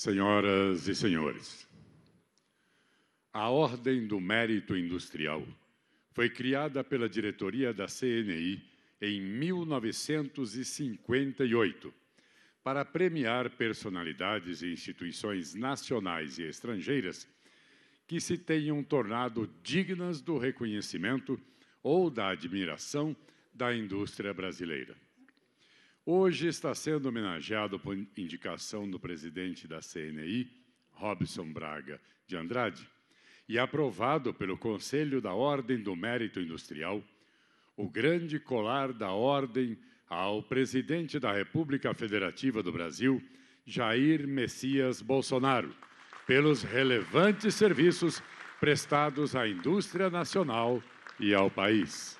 senhoras e senhores. A Ordem do Mérito Industrial foi criada pela diretoria da CNI em 1958 para premiar personalidades e instituições nacionais e estrangeiras que se tenham tornado dignas do reconhecimento ou da admiração da indústria brasileira. Hoje está sendo homenageado por indicação do presidente da CNI, Robson Braga de Andrade, e aprovado pelo Conselho da Ordem do Mérito Industrial, o grande colar da Ordem ao presidente da República Federativa do Brasil, Jair Messias Bolsonaro, pelos relevantes serviços prestados à indústria nacional e ao país.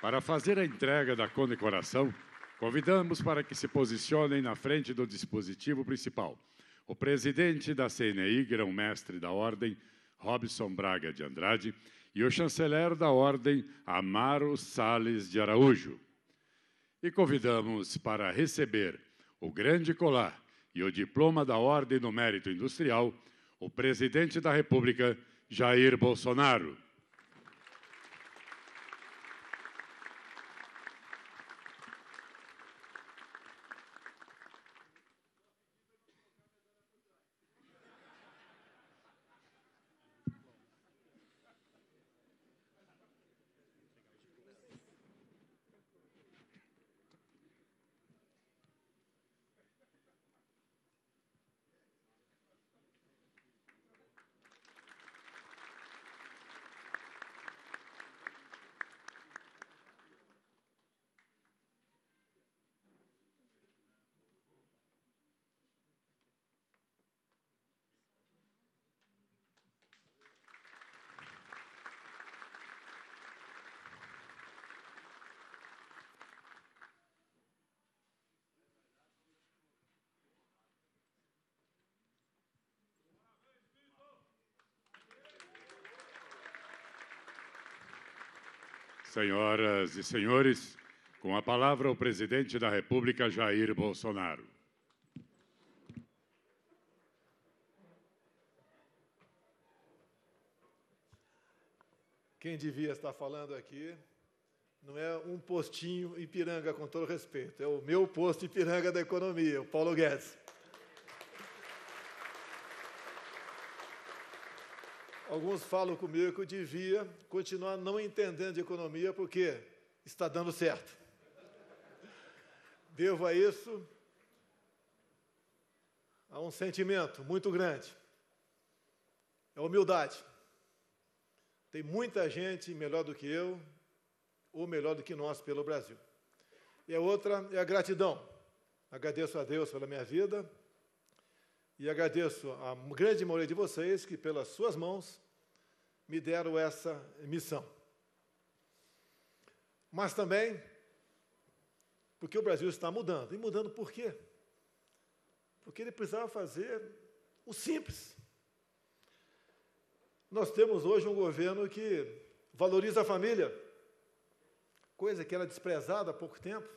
Para fazer a entrega da condecoração, convidamos para que se posicionem na frente do dispositivo principal o presidente da CNI, grão-mestre da Ordem, Robson Braga de Andrade, e o chanceler da Ordem, Amaro Sales de Araújo. E convidamos para receber o grande colar e o diploma da Ordem do Mérito Industrial, o presidente da República, Jair Bolsonaro. Senhoras e senhores, com a palavra o presidente da República, Jair Bolsonaro. Quem devia estar falando aqui não é um postinho Ipiranga, com todo respeito, é o meu posto Ipiranga da economia, o Paulo Guedes. Alguns falam comigo que eu devia continuar não entendendo de economia porque está dando certo. Devo a isso a um sentimento muito grande. É humildade. Tem muita gente melhor do que eu ou melhor do que nós pelo Brasil. E a outra é a gratidão. Agradeço a Deus pela minha vida, e agradeço a grande maioria de vocês que, pelas suas mãos, me deram essa missão. Mas também porque o Brasil está mudando. E mudando por quê? Porque ele precisava fazer o simples. Nós temos hoje um governo que valoriza a família, coisa que era desprezada há pouco tempo.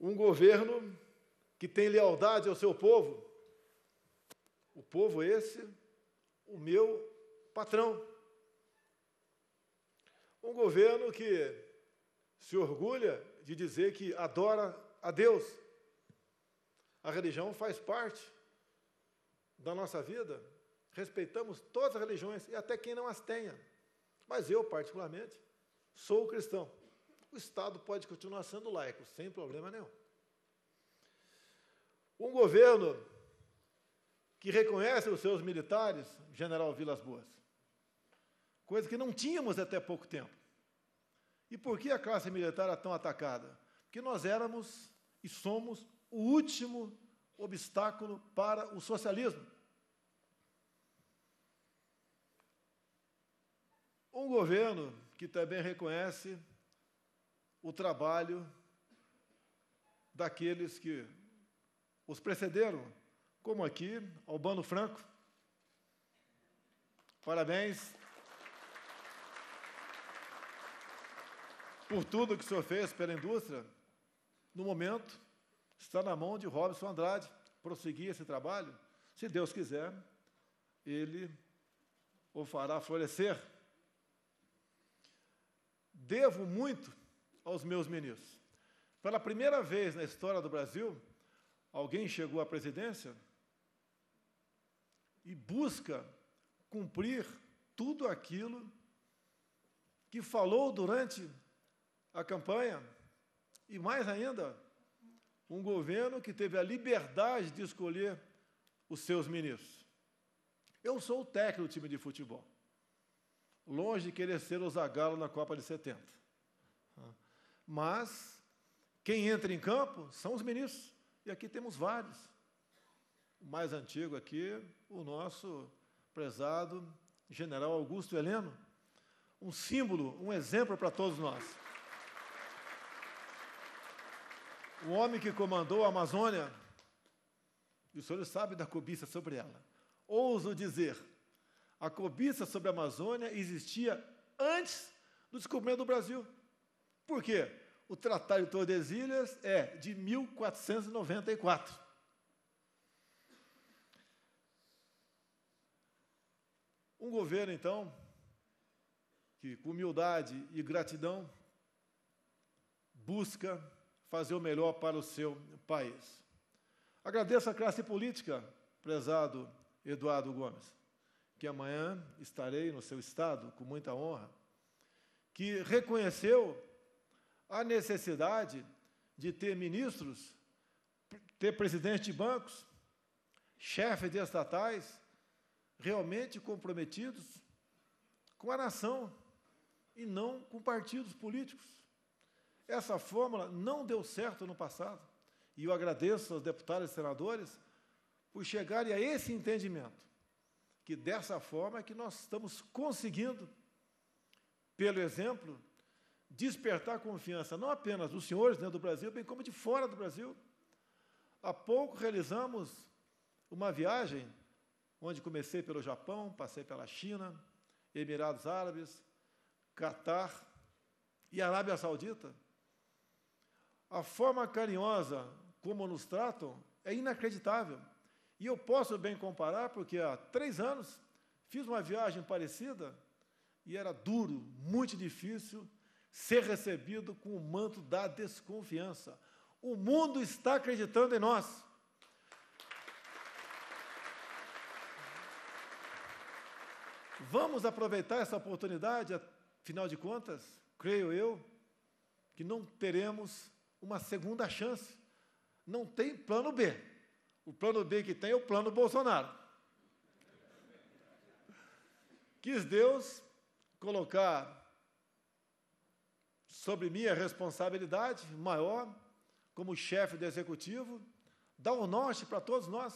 Um governo que tem lealdade ao seu povo? O povo esse, o meu patrão. Um governo que se orgulha de dizer que adora a Deus. A religião faz parte da nossa vida. Respeitamos todas as religiões e até quem não as tenha. Mas eu, particularmente, sou cristão. O Estado pode continuar sendo laico, sem problema nenhum. Um governo que reconhece os seus militares, General Vilas Boas, coisa que não tínhamos até pouco tempo. E por que a classe militar era tão atacada? Porque nós éramos e somos o último obstáculo para o socialismo. Um governo que também reconhece o trabalho daqueles que os precederam, como aqui, Albano Franco. Parabéns por tudo que o senhor fez pela indústria. No momento, está na mão de Robson Andrade prosseguir esse trabalho. Se Deus quiser, ele o fará florescer. Devo muito aos meus ministros. Pela primeira vez na história do Brasil, alguém chegou à presidência e busca cumprir tudo aquilo que falou durante a campanha e mais ainda um governo que teve a liberdade de escolher os seus ministros. Eu sou o técnico do time de futebol, longe de querer ser o Zagallo na Copa de 70. Mas quem entra em campo são os ministros. E aqui temos vários. O mais antigo aqui, o nosso prezado general Augusto Heleno. Um símbolo, um exemplo para todos nós. O homem que comandou a Amazônia, e o senhor sabe da cobiça sobre ela. Ouso dizer, a cobiça sobre a Amazônia existia antes do descobrimento do Brasil. Por quê? o Tratado de Tordesilhas é de 1494. Um governo, então, que com humildade e gratidão busca fazer o melhor para o seu país. Agradeço a classe política, prezado Eduardo Gomes, que amanhã estarei no seu estado com muita honra, que reconheceu a necessidade de ter ministros, ter presidente de bancos, chefes de estatais, realmente comprometidos com a nação e não com partidos políticos. Essa fórmula não deu certo no passado. E eu agradeço aos deputados e senadores por chegarem a esse entendimento, que dessa forma é que nós estamos conseguindo, pelo exemplo, despertar confiança não apenas dos senhores dentro né, do Brasil, bem como de fora do Brasil. Há pouco realizamos uma viagem onde comecei pelo Japão, passei pela China, Emirados Árabes, Catar e Arábia Saudita. A forma carinhosa como nos tratam é inacreditável. E eu posso bem comparar, porque há três anos fiz uma viagem parecida e era duro, muito difícil, ser recebido com o manto da desconfiança. O mundo está acreditando em nós. Vamos aproveitar essa oportunidade, afinal de contas, creio eu, que não teremos uma segunda chance. Não tem plano B. O plano B que tem é o plano Bolsonaro. Quis Deus colocar sobre mim a responsabilidade maior, como chefe do executivo, dá o um norte para todos nós.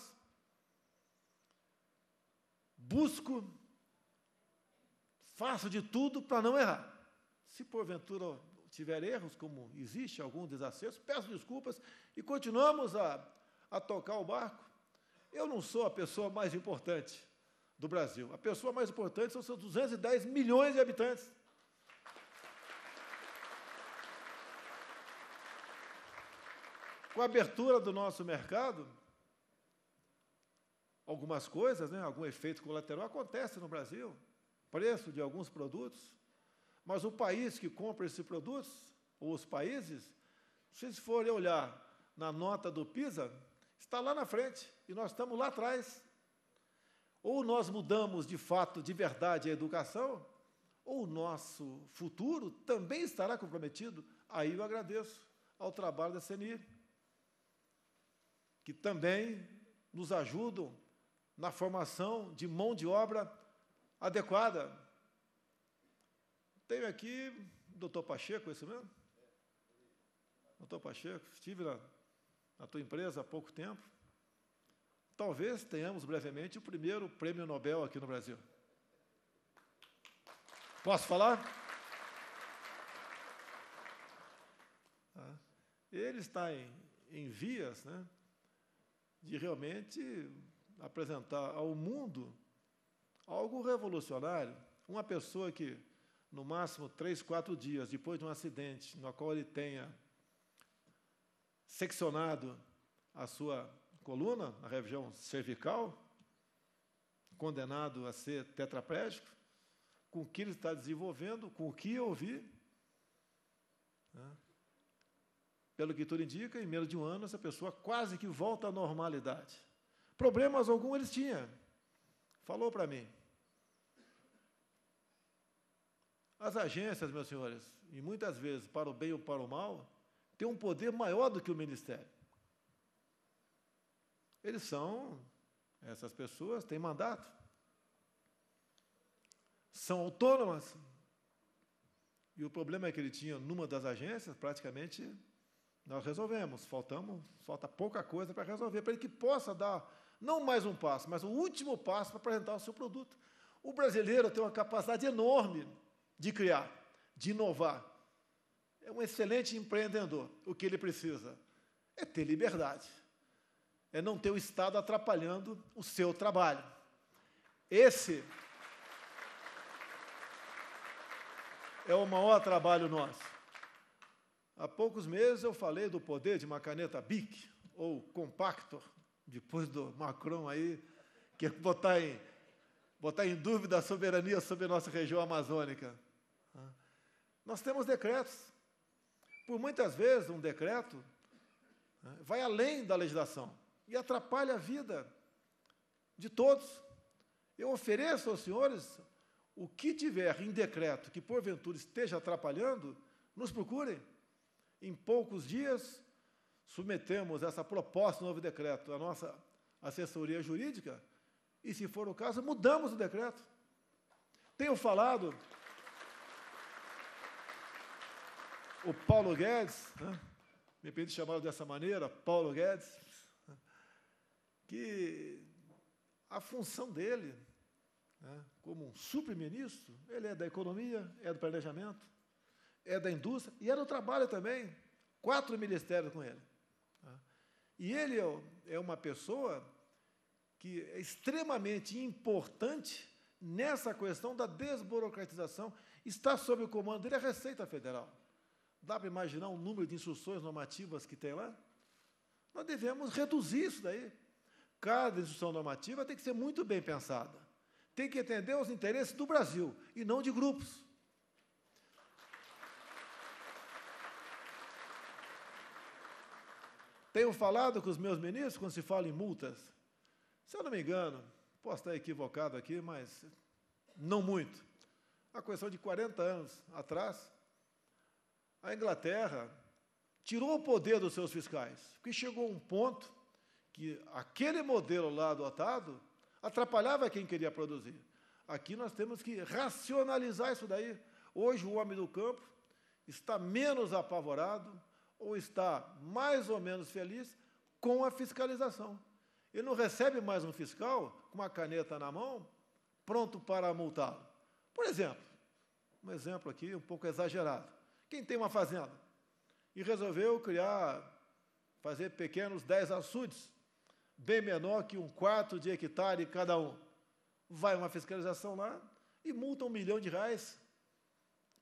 Busco, faço de tudo para não errar. Se porventura tiver erros, como existe algum desacerto, peço desculpas e continuamos a, a tocar o barco. Eu não sou a pessoa mais importante do Brasil. A pessoa mais importante são seus 210 milhões de habitantes. com a abertura do nosso mercado, algumas coisas, né, algum efeito colateral acontece no Brasil, preço de alguns produtos, mas o país que compra esses produtos, ou os países, se vocês forem olhar na nota do PISA, está lá na frente e nós estamos lá atrás. Ou nós mudamos de fato, de verdade, a educação, ou o nosso futuro também estará comprometido. Aí eu agradeço ao trabalho da CNI que também nos ajudam na formação de mão de obra adequada. Tenho aqui o doutor Pacheco, é isso mesmo? Doutor Pacheco, estive na, na tua empresa há pouco tempo. Talvez tenhamos brevemente o primeiro prêmio Nobel aqui no Brasil. Posso falar? Ah, ele está em, em vias né, de realmente apresentar ao mundo algo revolucionário. Uma pessoa que, no máximo, três, quatro dias depois de um acidente no qual ele tenha seccionado a sua coluna, a região cervical, condenado a ser tetraplégico, com o que ele está desenvolvendo, com o que eu vi. Né? Pelo que tudo indica, em menos de um ano, essa pessoa quase que volta à normalidade. Problemas algum eles tinham. Falou para mim. As agências, meus senhores, e muitas vezes, para o bem ou para o mal, têm um poder maior do que o ministério. Eles são, essas pessoas têm mandato, são autônomas. E o problema é que ele tinha numa das agências, praticamente nós resolvemos, faltamos, falta pouca coisa para resolver, para ele que possa dar não mais um passo, mas o último passo para apresentar o seu produto. O brasileiro tem uma capacidade enorme de criar, de inovar. É um excelente empreendedor. O que ele precisa é ter liberdade, é não ter o Estado atrapalhando o seu trabalho. Esse é o maior trabalho nosso. Há poucos meses eu falei do poder de uma caneta BIC, ou Compactor, depois do Macron aí, que é botar em, botar em dúvida a soberania sobre a nossa região amazônica. Nós temos decretos. Por muitas vezes, um decreto vai além da legislação e atrapalha a vida de todos. Eu ofereço aos senhores o que tiver em decreto que porventura esteja atrapalhando, nos procurem. Em poucos dias, submetemos essa proposta do novo decreto à nossa assessoria jurídica e, se for o caso, mudamos o decreto. Tenho falado. O Paulo Guedes, né, de repente chamado dessa maneira, Paulo Guedes, né, que a função dele, né, como um super-ministro, ele é da economia, é do planejamento, é da indústria, e é no trabalho também. Quatro ministérios com ele. Tá? E ele é, é uma pessoa que é extremamente importante nessa questão da desburocratização. Está sob o comando dele a Receita Federal. Dá para imaginar o número de instruções normativas que tem lá? Nós devemos reduzir isso daí. Cada instrução normativa tem que ser muito bem pensada. Tem que atender aos interesses do Brasil e não de grupos. Tenho falado com os meus ministros quando se fala em multas. Se eu não me engano, posso estar equivocado aqui, mas não muito. A questão de 40 anos atrás, a Inglaterra tirou o poder dos seus fiscais, porque chegou a um ponto que aquele modelo lá adotado atrapalhava quem queria produzir. Aqui nós temos que racionalizar isso daí. Hoje o homem do campo está menos apavorado, ou está mais ou menos feliz com a fiscalização. Ele não recebe mais um fiscal com uma caneta na mão, pronto para multá-lo. Por exemplo, um exemplo aqui um pouco exagerado. Quem tem uma fazenda e resolveu criar, fazer pequenos 10 açudes, bem menor que um quarto de hectare cada um, vai uma fiscalização lá e multa um milhão de reais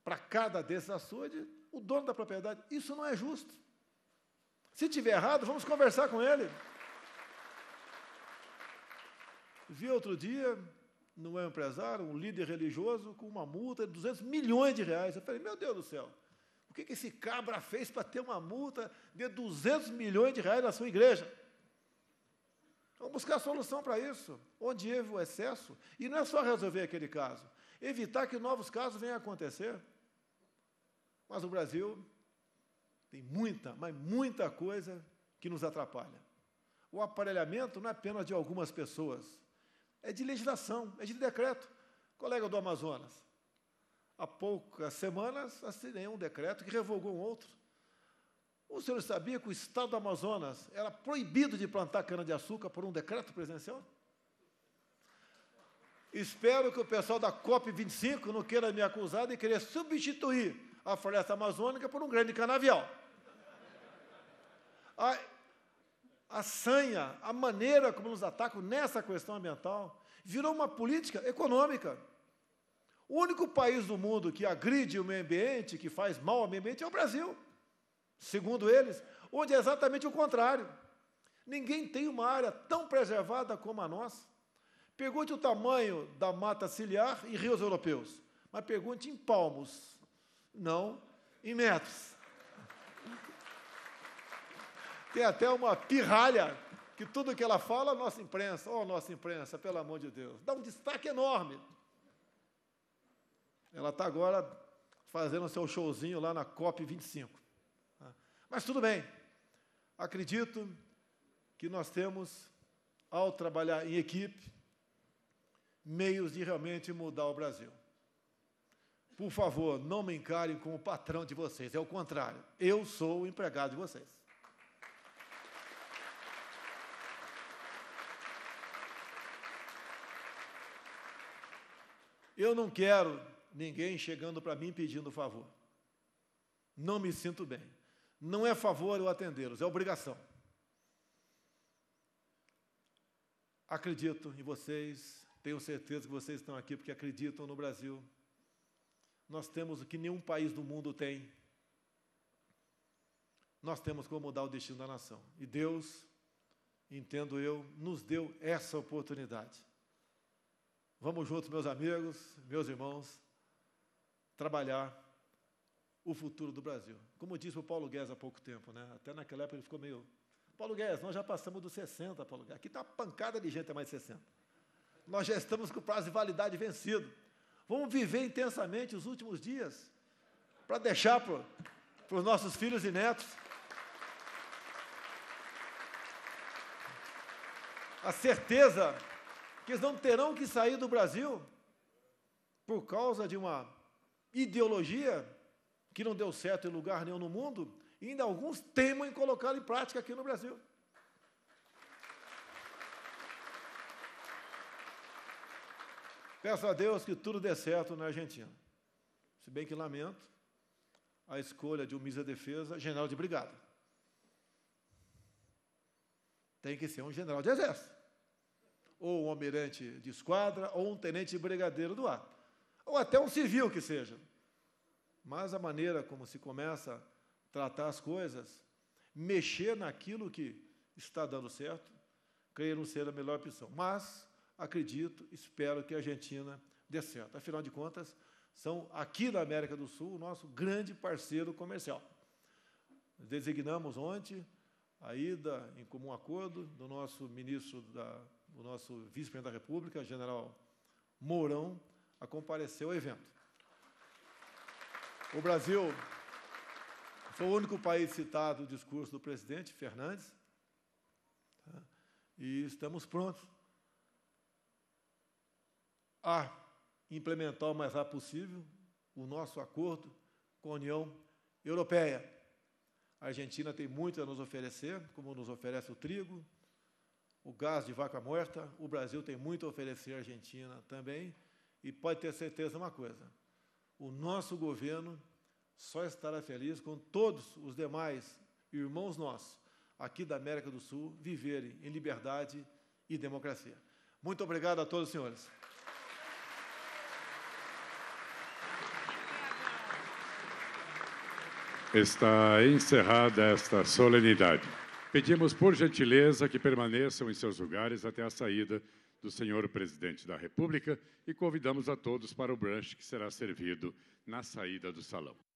para cada desses açudes o dono da propriedade. Isso não é justo. Se tiver errado, vamos conversar com ele. Vi outro dia, não é um empresário, um líder religioso, com uma multa de 200 milhões de reais. Eu falei, meu Deus do céu, o que esse cabra fez para ter uma multa de 200 milhões de reais na sua igreja? Vamos buscar solução para isso, onde houve o excesso. E não é só resolver aquele caso, evitar que novos casos venham a acontecer. Mas o Brasil tem muita, mas muita coisa que nos atrapalha. O aparelhamento não é apenas de algumas pessoas, é de legislação, é de decreto. Colega do Amazonas, há poucas semanas assinei um decreto que revogou um outro. O senhor sabia que o Estado do Amazonas era proibido de plantar cana-de-açúcar por um decreto presidencial? Espero que o pessoal da COP25 não queira me acusar de querer substituir a floresta amazônica por um grande canavial. A, a sanha, a maneira como nos atacam nessa questão ambiental, virou uma política econômica. O único país do mundo que agride o meio ambiente, que faz mal ao meio ambiente, é o Brasil, segundo eles, onde é exatamente o contrário. Ninguém tem uma área tão preservada como a nossa. Pergunte o tamanho da mata ciliar em rios europeus, mas pergunte em palmos não em metros. Tem até uma pirralha que tudo que ela fala, a nossa imprensa, ó oh, nossa imprensa, pelo amor de Deus, dá um destaque enorme. Ela está agora fazendo seu showzinho lá na COP 25. Né? Mas tudo bem, acredito que nós temos, ao trabalhar em equipe, meios de realmente mudar o Brasil por favor, não me encarem como patrão de vocês, é o contrário, eu sou o empregado de vocês. Eu não quero ninguém chegando para mim pedindo favor. Não me sinto bem. Não é favor eu atendê-los, é obrigação. Acredito em vocês, tenho certeza que vocês estão aqui porque acreditam no Brasil, nós temos o que nenhum país do mundo tem. Nós temos como mudar o destino da nação. E Deus, entendo eu, nos deu essa oportunidade. Vamos juntos, meus amigos, meus irmãos, trabalhar o futuro do Brasil. Como disse o Paulo Guedes há pouco tempo, né? até naquela época ele ficou meio. Paulo Guedes, nós já passamos dos 60, Paulo Guedes. Aqui está uma pancada de gente a é mais de 60. Nós já estamos com o prazo de validade vencido. Vamos viver intensamente os últimos dias para deixar para os nossos filhos e netos. A certeza que eles não terão que sair do Brasil por causa de uma ideologia que não deu certo em lugar nenhum no mundo, e ainda alguns temam em colocá-la em prática aqui no Brasil. Peço a Deus que tudo dê certo na né, Argentina. Se bem que lamento a escolha de um misa defesa general de brigada. Tem que ser um general de exército, ou um almirante de esquadra, ou um tenente brigadeiro do ar, ou até um civil que seja. Mas a maneira como se começa a tratar as coisas, mexer naquilo que está dando certo, creio não ser a melhor opção. Mas acredito, espero que a Argentina dê certo. Afinal de contas, são aqui da América do Sul o nosso grande parceiro comercial. Designamos ontem a ida em comum acordo do nosso ministro da, do nosso vice-presidente da República, General Mourão, a comparecer ao evento. O Brasil foi o único país citado no discurso do presidente Fernandes, tá? e estamos prontos a implementar o mais rápido possível o nosso acordo com a União Europeia. A Argentina tem muito a nos oferecer, como nos oferece o trigo, o gás de vaca morta. O Brasil tem muito a oferecer à Argentina também. E pode ter certeza de uma coisa: o nosso governo só estará feliz quando todos os demais irmãos nossos aqui da América do Sul viverem em liberdade e democracia. Muito obrigado a todos, senhores. Está encerrada esta solenidade. Pedimos, por gentileza, que permaneçam em seus lugares até a saída do senhor presidente da República e convidamos a todos para o brunch que será servido na saída do salão.